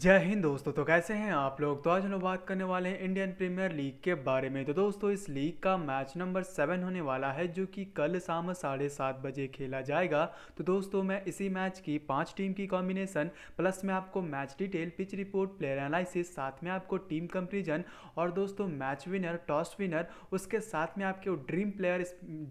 जय हिंद दोस्तों तो कैसे हैं आप लोग तो आज हम लोग बात करने वाले हैं इंडियन प्रीमियर लीग के बारे में तो दोस्तों इस लीग का मैच नंबर सेवन होने वाला है जो कि कल शाम साढ़े सात बजे खेला जाएगा तो दोस्तों मैं इसी मैच की पांच टीम की कॉम्बिनेशन प्लस में आपको match detail pitch report player analysis साथ में आपको टीम कंपेरिजन और दोस्तों मैच विनर टॉस विनर उसके साथ में आपके ड्रीम प्लेयर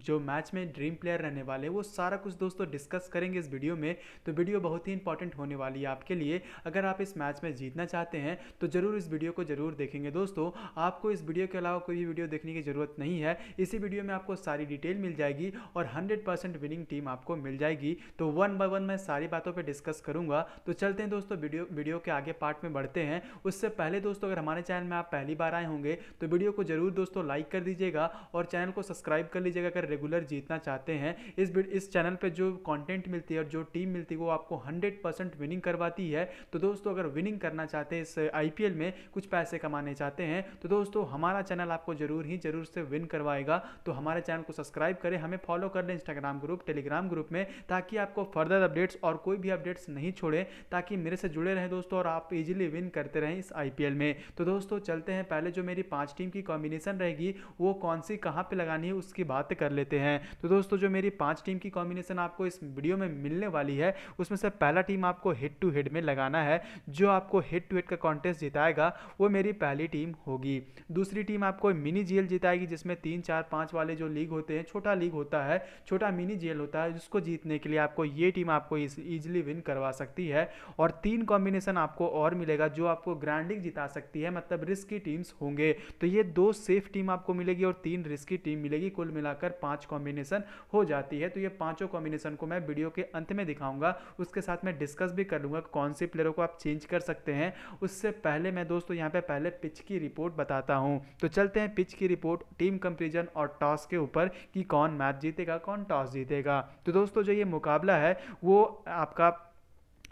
जो मैच में ड्रीम प्लेयर रहने वाले वो सारा कुछ दोस्तों डिस्कस करेंगे इस वीडियो में तो वीडियो बहुत ही इंपॉर्टेंट होने वाली है आपके लिए अगर आप इस मैच मैच में जीतना चाहते हैं तो ज़रूर इस वीडियो को ज़रूर देखेंगे दोस्तों आपको इस वीडियो के अलावा कोई भी वीडियो देखने की ज़रूरत नहीं है इसी वीडियो में आपको सारी डिटेल मिल जाएगी और हंड्रेड विनिंग टीम आपको मिल जाएगी तो वन बाय वन मैं सारी बातों पर डिस्कस करूंगा तो चलते हैं दोस्तों वीडियो वीडियो के आगे पार्ट में बढ़ते हैं उससे पहले दोस्तों अगर हमारे चैनल में आप पहली बार आए होंगे तो वीडियो को ज़रूर दोस्तों लाइक कर दीजिएगा और चैनल को सब्सक्राइब कर लीजिएगा अगर रेगुलर जीतना चाहते हैं इस इस चैनल पर जो कॉन्टेंट मिलती है और जो टीम मिलती है वो आपको हंड्रेड विनिंग करवाती है तो दोस्तों अगर विनिंग करना चाहते हैं इस आईपीएल में कुछ पैसे कमाने चाहते हैं तो दोस्तों हमारा चैनल आपको जरूर ही जरूर से विन करवाएगा तो हमारे चैनल को सब्सक्राइब करें हमें फॉलो कर लें इंस्टाग्राम ग्रुप टेलीग्राम ग्रुप में ताकि आपको फर्दर अपडेट्स और कोई भी अपडेट्स नहीं छोड़ें ताकि मेरे से जुड़े रहें दोस्तों और आप इजीली विन करते रहें इस आईपीएल में तो दोस्तों चलते हैं पहले जो मेरी पाँच टीम की कॉम्बिनेशन रहेगी वो कौन सी कहाँ पर लगानी है उसकी बात कर लेते हैं तो दोस्तों जो मेरी पाँच टीम की कॉम्बिनेशन आपको इस वीडियो में मिलने वाली है उसमें से पहला टीम आपको हेड टू हेड में लगाना है जो आपको हेड टू हेड का कॉन्टेस्ट जिताएगा वो मेरी पहली टीम होगी दूसरी टीम आपको मिनी जेल जिताएगी जिसमें तीन चार पाँच वाले जो लीग होते हैं छोटा लीग होता है छोटा मिनी जेल होता है जिसको जीतने के लिए आपको ये टीम आपको ईजिली विन करवा सकती है और तीन कॉम्बिनेशन आपको और मिलेगा जो आपको ग्रैंडिंग जिता सकती है मतलब रिस्की टीम्स होंगे तो ये दो सेफ टीम आपको मिलेगी और तीन रिस्की टीम मिलेगी कुल मिलाकर पांच कॉम्बिनेशन हो जाती है तो ये पांचों कॉम्बिनेशन को मैं वीडियो के अंत में दिखाऊंगा उसके साथ मैं डिस्कस भी कर लूंगा कौन से प्लेयरों को आप चेंज कर सकते हैं उससे पहले मैं दोस्तों यहाँ पे पहले पिच की रिपोर्ट बताता हूँ तो चलते हैं पिच की रिपोर्ट टीम कंपेरिजन और टॉस के ऊपर कि कौन मैच जीतेगा कौन टॉस जीतेगा तो दोस्तों जो ये मुकाबला है वो आपका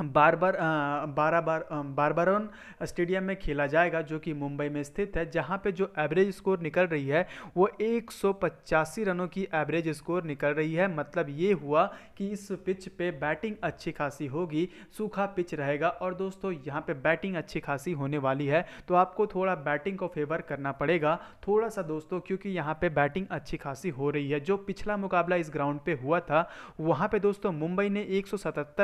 बार बार बारह बार बार बारन स्टेडियम में खेला जाएगा जो कि मुंबई में स्थित है जहां पे जो एवरेज स्कोर निकल रही है वो एक रनों की एवरेज स्कोर निकल रही है मतलब ये हुआ कि इस पिच पे बैटिंग अच्छी खासी होगी सूखा पिच रहेगा और दोस्तों यहाँ पे बैटिंग अच्छी खासी होने वाली है तो आपको थोड़ा बैटिंग को फेवर करना पड़ेगा थोड़ा सा दोस्तों क्योंकि यहाँ पर बैटिंग अच्छी खासी हो रही है जो पिछला मुकाबला इस ग्राउंड पर हुआ था वहाँ पर दोस्तों मुंबई ने एक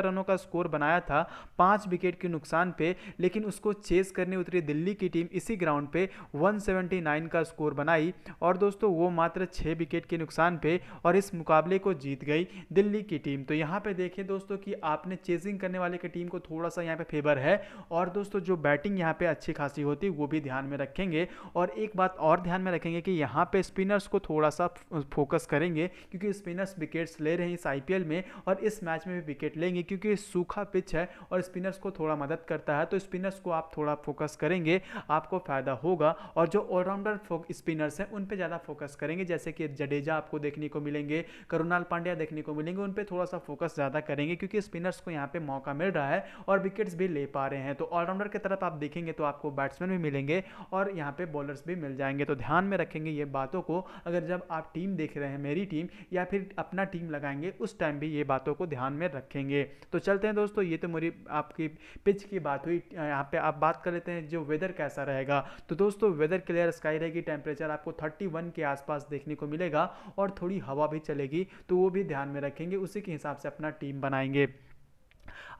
रनों का स्कोर बनाया था पाँच विकेट के नुकसान पे लेकिन उसको चेस करने उतरी दिल्ली की टीम इसी ग्राउंड पे 179 का स्कोर बनाई और दोस्तों वो मात्र छः विकेट के नुकसान पे और इस मुकाबले को जीत गई दिल्ली की टीम तो यहाँ पे देखें दोस्तों कि आपने चेसिंग करने वाले की टीम को थोड़ा सा यहाँ पे फेवर है और दोस्तों जो बैटिंग यहाँ पर अच्छी खासी होती वो भी ध्यान में रखेंगे और एक बात और ध्यान में रखेंगे कि यहाँ पर स्पिनर्स को थोड़ा सा फोकस करेंगे क्योंकि स्पिनर्स विकेट्स ले रहे हैं इस आईपीएल में और इस मैच में भी विकेट लेंगे क्योंकि सूखा पिच है और स्पिनर्स को थोड़ा मदद करता है तो स्पिनर्स को आप थोड़ा फोकस करेंगे आपको फ़ायदा होगा और जो ऑलराउंडर स्पिनर्स हैं उन पर ज़्यादा फोकस करेंगे जैसे कि जडेजा आपको देखने को मिलेंगे करुणाल पांड्या देखने को मिलेंगे उन पर थोड़ा सा फोकस ज़्यादा करेंगे क्योंकि स्पिनर्स को यहाँ पर मौका मिल रहा है और विकेट्स भी ले पा रहे हैं तो ऑलराउंडर की तरफ आप देखेंगे तो आपको बैट्समैन भी मिलेंगे और यहाँ पर बॉलर्स भी मिल जाएंगे तो ध्यान में रखेंगे ये बातों को अगर जब आप टीम देख रहे हैं मेरी टीम या फिर अपना टीम लगाएंगे उस टाइम भी ये बातों को ध्यान में रखेंगे तो चलते हैं दोस्तों ये ये तो मेरी आपकी पिच की बात हुई यहाँ पे आप बात कर लेते हैं जो वेदर कैसा रहेगा तो दोस्तों वेदर क्लियर स्काई रहेगी टेम्परेचर आपको 31 के आसपास देखने को मिलेगा और थोड़ी हवा भी चलेगी तो वो भी ध्यान में रखेंगे उसी के हिसाब से अपना टीम बनाएंगे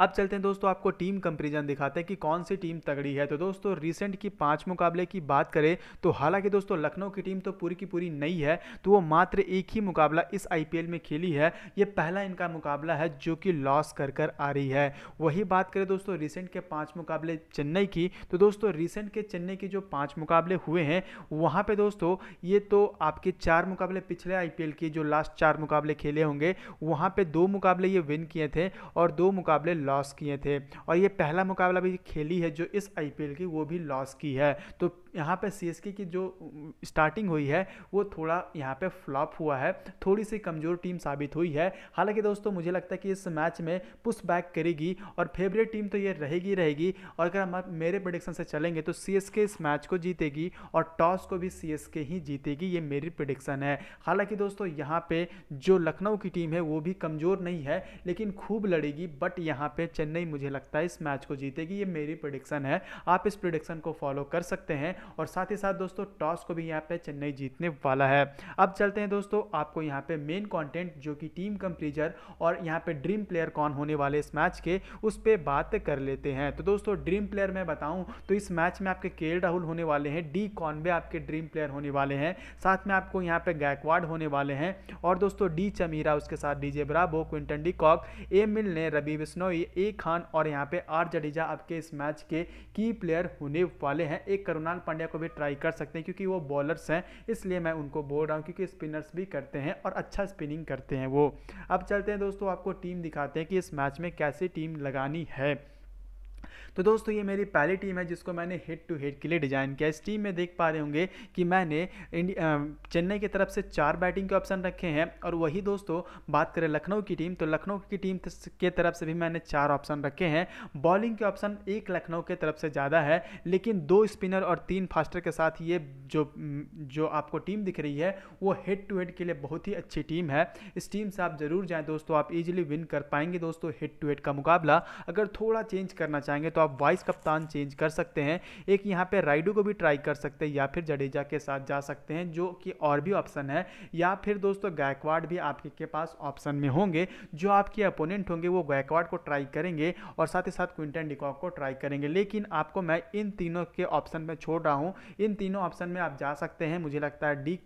अब चलते हैं दोस्तों आपको टीम कंपेरिजन दिखाते हैं कि कौन सी टीम तगड़ी है तो दोस्तों रिसेंट की पांच मुकाबले की बात करें तो हालांकि दोस्तों लखनऊ की टीम तो पूरी की पूरी नई है तो वो मात्र एक ही मुकाबला इस आईपीएल में खेली है ये पहला इनका मुकाबला है जो कि लॉस कर कर आ रही है वही बात करें दोस्तों रिसेंट के पाँच मुकाबले चेन्नई की तो दोस्तों रिसेंट के चेन्नई के जो पाँच मुकाबले हुए हैं वहाँ पर दोस्तों ये तो आपके चार मुकाबले पिछले आई के जो लास्ट चार मुकाबले खेले होंगे वहाँ पर दो मुकाबले ये विन किए थे और दो मुकाबले मुकाबले लॉस किए थे और ये पहला मुकाबला भी खेली है जो इस आई की वो भी लॉस की है तो यहाँ पे सी की जो स्टार्टिंग हुई है वो थोड़ा यहाँ पे फ्लॉप हुआ है थोड़ी सी कमज़ोर टीम साबित हुई है हालांकि दोस्तों मुझे लगता है कि इस मैच में पुश बैक करेगी और फेवरेट टीम तो ये रहेगी रहेगी और अगर हम मेरे प्रोडिक्शन से चलेंगे तो के इस मैच को जीतेगी और टॉस को भी के ही जीतेगी ये मेरी प्रोडिक्शन है हालांकि दोस्तों यहाँ पर जो लखनऊ की टीम है वो भी कमज़ोर नहीं है लेकिन खूब लड़ेगी बट यहाँ पे चेन्नई मुझे लगता है इस मैच को जीतेगी ये मेरी प्रोडिक्शन है आप इस प्रोडिक्शन को फॉलो कर सकते हैं और साथ ही साथ दोस्तों टॉस को भी यहाँ पे चेन्नई जीतने वाला है अब चलते हैं दोस्तों आपको यहाँ पे मेन कॉन्टेंट जो कि टीम कंप्लीजर और यहाँ पे ड्रीम प्लेयर कौन होने वाले इस मैच के उस पर बात कर लेते हैं तो दोस्तों ड्रीम प्लेयर मैं बताऊँ तो इस मैच में आपके के राहुल होने वाले हैं डी कॉनवे आपके ड्रीम प्लेयर होने वाले हैं साथ में आपको यहाँ पे गायकवाड होने वाले हैं और दोस्तों डी चमीरा उसके साथ DJ Bravo Quinton de Kock A Milne ने रबी बिश्नोई ए खान और यहाँ पे आर जडेजा आपके इस मैच के की प्लेयर होने वाले हैं एक करुणाल पांड्या को भी ट्राई कर सकते हैं क्योंकि वो बॉलर्स हैं इसलिए मैं उनको बोल रहा हूँ क्योंकि स्पिनर्स भी करते हैं और अच्छा स्पिनिंग करते हैं वो अब चलते हैं दोस्तों आपको टीम दिखाते हैं कि इस मैच में कैसे टीम लगानी है तो दोस्तों ये मेरी पहली टीम है जिसको मैंने हेड टू हेड के लिए डिज़ाइन किया इस टीम में देख पा रहे होंगे कि मैंने चेन्नई की तरफ से चार बैटिंग के ऑप्शन रखे हैं और वही दोस्तों बात करें लखनऊ की टीम तो लखनऊ की टीम के तरफ से भी मैंने चार ऑप्शन रखे हैं बॉलिंग के ऑप्शन एक लखनऊ के तरफ से ज़्यादा है लेकिन दो स्पिनर और तीन फास्टर के साथ ये जो जो आपको टीम दिख रही है वो हेड टू हेड के लिए बहुत ही अच्छी टीम है इस टीम से आप ज़रूर जाएँ दोस्तों आप ईजिली विन कर पाएंगे दोस्तों हेड टू हेड का मुकाबला अगर थोड़ा चेंज करना चाहेंगे तो आप वाइस कप्तान चेंज कर सकते हैं एक यहाँ पे राइडू को भी ट्राई कर सकते हैं या फिर जडेजा के साथ जा सकते हैं जो कि और भी ऑप्शन है या फिर दोस्तों गायकवाड़ भी आपके के पास ऑप्शन में होंगे जो आपके अपोनेंट होंगे वो गायकवाड़ को ट्राई करेंगे और साथ ही साथ क्विंटन डिकॉक को ट्राई करेंगे लेकिन आपको मैं इन तीनों के ऑप्शन में छोड़ रहा हूँ इन तीनों ऑप्शन में आप जा सकते हैं मुझे लगता है डी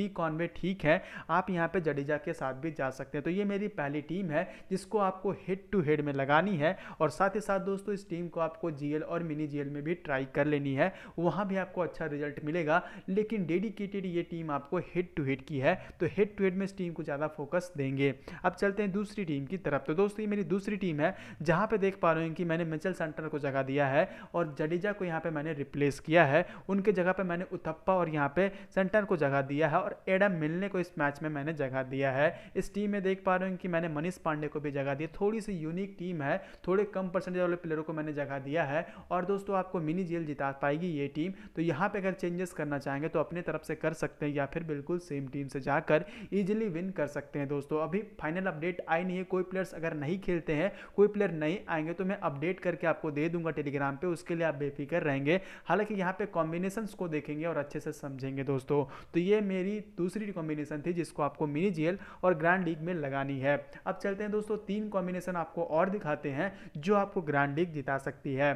डी कॉनवे ठीक है आप यहाँ पर जडेजा के साथ भी जा सकते हैं तो ये मेरी पहली टीम है जिसको आपको हेड टू हेड में लगानी है और साथ ही साथ दोस्तों दोस्तों इस टीम को आपको जीएल और मिनी जीएल में भी ट्राई कर लेनी है वहां भी आपको अच्छा रिजल्ट मिलेगा लेकिन डेडिकेटेड ये टीम आपको हेड टू हेड की है तो हेड टू हेड में इस टीम को ज़्यादा फोकस देंगे अब चलते हैं दूसरी टीम की तरफ तो दोस्तों ये मेरी दूसरी टीम है जहां पर देख पा रहे हैं कि मैंने मिचल सेंटर को जगह दिया है और जडेजा को यहाँ पर मैंने रिप्लेस किया है उनके जगह पर मैंने उथप्पा और यहाँ पे सेंटर को जगह दिया है और एडम मिलने को इस मैच में मैंने जगह दिया है इस टीम में देख पा रहे हैं कि मैंने मनीष पांडे को भी जगह दी थोड़ी सी यूनिक टीम है थोड़े कम परसेंटेज वाले प्लेयर को मैंने जगह दिया है और दोस्तों आपको मिनी जेल जिता पाएगी ये टीम तो यहाँ पर अगर चेंजेस करना चाहेंगे तो अपने तरफ से कर सकते हैं या फिर बिल्कुल सेम टीम से जाकर ईजिली विन कर सकते हैं दोस्तों अभी फाइनल अपडेट आई नहीं है कोई प्लेयर्स अगर नहीं खेलते हैं कोई प्लेयर नहीं आएंगे तो मैं अपडेट करके आपको दे दूंगा टेलीग्राम पे उसके लिए आप बेफिक्र रहेंगे हालांकि यहाँ पे कॉम्बिनेशन को देखेंगे और अच्छे से समझेंगे दोस्तों तो ये मेरी दूसरी कॉम्बिनेशन थी जिसको आपको मिनी जेल और ग्रैंड लीग में लगानी है अब चलते हैं दोस्तों तीन कॉम्बिनेशन आपको और दिखाते हैं जो आपको ग्रैंड लीग जीता सकती है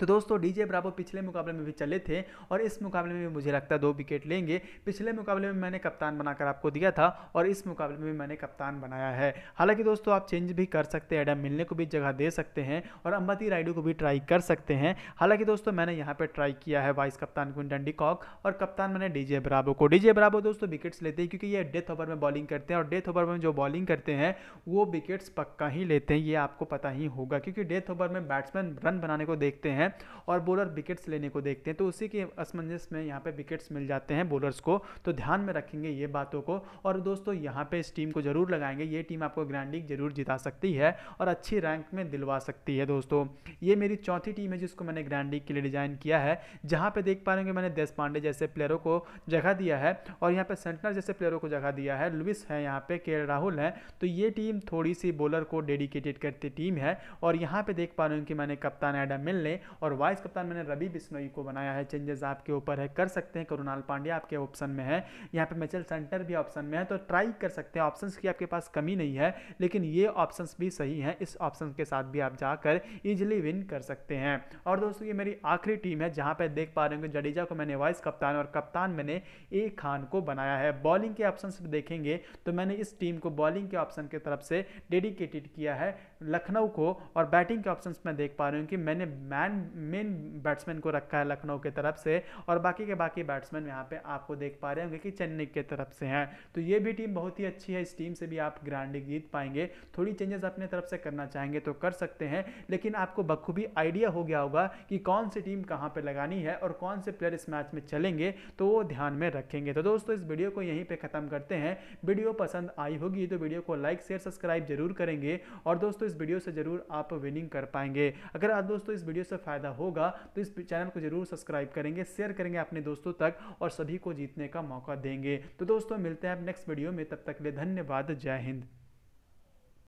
तो दोस्तों डीजे ब्रावो पिछले मुकाबले में भी चले थे और इस मुकाबले में भी मुझे लगता है दो विकेट लेंगे पिछले मुकाबले में मैंने कप्तान बनाकर आपको दिया था और इस मुकाबले में मैंने कप्तान बनाया है हालांकि दोस्तों आप चेंज भी कर सकते हैं एडम मिलने को भी जगह दे सकते हैं और अम्बती राइडू को भी ट्राई कर सकते हैं हालांकि दोस्तों मैंने यहाँ पर ट्राई किया है वाइस कप्तान कुंडन कॉक और कप्तान मैंने डीजे ब्रावो को डीजे ब्रावो दोस्तों विकेट्स लेते हैं क्योंकि ये डेथ ओवर में बॉलिंग करते हैं और डेथ ओवर में जो बॉलिंग करते हैं वो विकेट्स पक्का ही लेते हैं ये आपको पता ही होगा क्योंकि डेथ ओवर में बैट्समैन रन बनाने को देखते हैं है और बॉलर विकेट्स लेने को देखते हैं तो उसी के असमंजस में यहाँ पे विकेट्स मिल जाते हैं बॉलर्स को तो ध्यान में रखेंगे ये बातों को और दोस्तों यहाँ पे इस टीम को ज़रूर लगाएंगे ये टीम आपको ग्रैंड लीग जरूर जिता सकती है और अच्छी रैंक में दिलवा सकती है दोस्तों ये मेरी चौथी टीम है जिसको मैंने ग्रैंड लीग के लिए डिज़ाइन किया है जहाँ पर देख पा रहे हैं मैंने देश पांडे जैसे प्लेयरों को जगह दिया है और यहाँ पर सेंटनर जैसे प्लेयरों को जगह दिया है लुइस है यहाँ पर के राहुल हैं तो ये टीम थोड़ी सी बॉलर को डेडिकेटेड करती टीम है और यहाँ पर देख पा रहे हूँ कि मैंने कप्तान एडम मिल और वाइस कप्तान मैंने रवि बिश्नोई को बनाया है चेंजेस आपके ऊपर है कर सकते हैं करुणाल पांड्या आपके ऑप्शन में है यहाँ पे मैचल सेंटर भी ऑप्शन में है तो ट्राई कर सकते हैं ऑप्शंस की आपके पास कमी नहीं है लेकिन ये ऑप्शंस भी सही हैं इस ऑप्शन के साथ भी आप जाकर ईजिली विन कर सकते हैं और दोस्तों ये मेरी आखिरी टीम है जहाँ पर देख पा रहे होंगे जडेजा को मैंने वाइस कप्तान और कप्तान मैंने ए खान को बनाया है बॉलिंग के ऑप्शन देखेंगे तो मैंने इस टीम को बॉलिंग के ऑप्शन की तरफ से डेडिकेटेड किया है लखनऊ को और बैटिंग के ऑप्शन मैं देख पा रही हूँ कि मैंने मैन मेन बैट्समैन को रखा है लखनऊ की तरफ से और बाकी के बाकी बैट्समैन यहाँ पे आपको देख पा रहे होंगे कि चेन्नई के तरफ से हैं तो ये भी टीम बहुत ही अच्छी है इस टीम से भी आप ग्रांडी जीत पाएंगे थोड़ी चेंजेस अपने तरफ से करना चाहेंगे तो कर सकते हैं लेकिन आपको बखूबी आइडिया हो गया होगा कि कौन सी टीम कहाँ पर लगानी है और कौन से प्लेयर इस मैच में चलेंगे तो वो ध्यान में रखेंगे तो दोस्तों इस वीडियो को यहीं पर ख़त्म करते हैं वीडियो पसंद आई होगी तो वीडियो को लाइक शेयर सब्सक्राइब जरूर करेंगे और दोस्तों इस वीडियो से ज़रूर आप विनिंग कर पाएंगे अगर आप दोस्तों इस वीडियो से फ़ायदा होगा तो इस चैनल को ज़रूर सब्सक्राइब करेंगे शेयर करेंगे अपने दोस्तों तक और सभी को जीतने का मौका देंगे तो दोस्तों मिलते हैं आप नेक्स्ट वीडियो में तब तक के लिए धन्यवाद जय हिंद